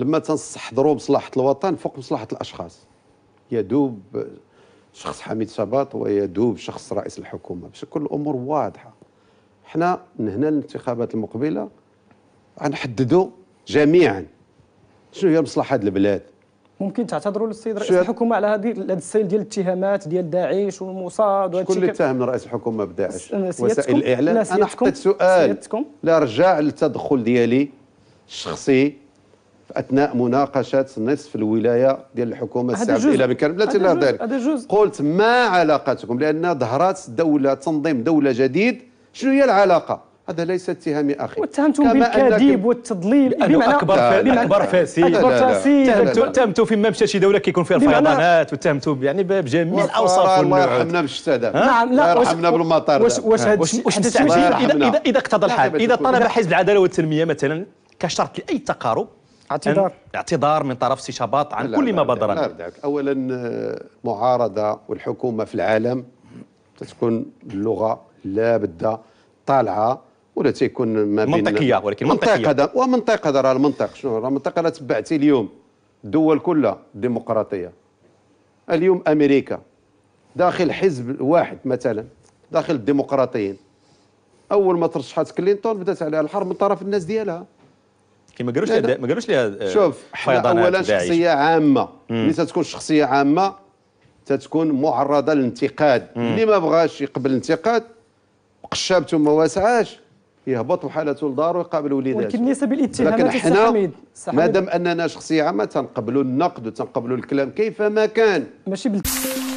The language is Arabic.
لما تنستحضروا مصلحه الوطن فوق مصلحه الاشخاص يدوب شخص حميد شباط ويدوب شخص رئيس الحكومه باش تكون الامور واضحه حنا من هنا الانتخابات المقبله غنحددوا جميعا شنو هي مصلحه البلاد ممكن تعتذروا للسيد رئيس الحكومه على هذه السيل ديال الاتهامات ديال داعش والمصاد وهذا شكون اللي اتهم رئيس الحكومه بداعش وسائل الاعلام انا حطيت سؤال لا رجع للتدخل ديالي الشخصي اثناء مناقشه نصف الولايه ديال الحكومه السعوديه الى مكان بلاتي لا ذلك قلت ما علاقتكم لان ظهرت دوله تنظيم دوله جديد شنو هي العلاقه هذا ليس اتهامي اخي واتهمتم بالكذب والتضليل بمعنى اكبر بمعنى اكبر فاسد اكبر فاسد اتهمتوا فيما مشى شي دوله كيكون فيها الفيضانات واتهمتوا يعني بجميع الاوصاف والنوعات الله يرحمنا بالشتاء نعم لا يرحمنا بالمطر واش واش هذا اذا اقتضى الحال اذا طلب حزب العداله والتنميه مثلا كشرط لاي تقارب اعتذار اعتذار من طرف سي شباط عن لا كل ما بدر اولا آه، معارضه والحكومه في العالم تتكون اللغه لا بد طالعه ولا تيكون ما بين منطقيه ولكن منطقيه منطق هذا ومنطق هذا راه المنطق شنو راه المنطق اللي تبعتي اليوم الدول كلها ديمقراطيه اليوم امريكا داخل حزب واحد مثلا داخل الديمقراطيين اول ما ترشحت كلينتون بدات عليها الحرب من طرف الناس ديالها كي ما قالوش ما قالوش ليها آه، شوف اولا شخصيه عامه ملي تتكون شخصيه عامه تتكون معرضه للانتقاد اللي ما بغاش يقبل الانتقاد قشابته ما واسعاش يهبط وحالته لدارو ويقابل وليداته ولكن ليس الاتهامات لكن حنا مادام اننا شخصيه عامه تنقبلوا النقد وتنقبلوا الكلام كيفما كان ماشي بالتسليم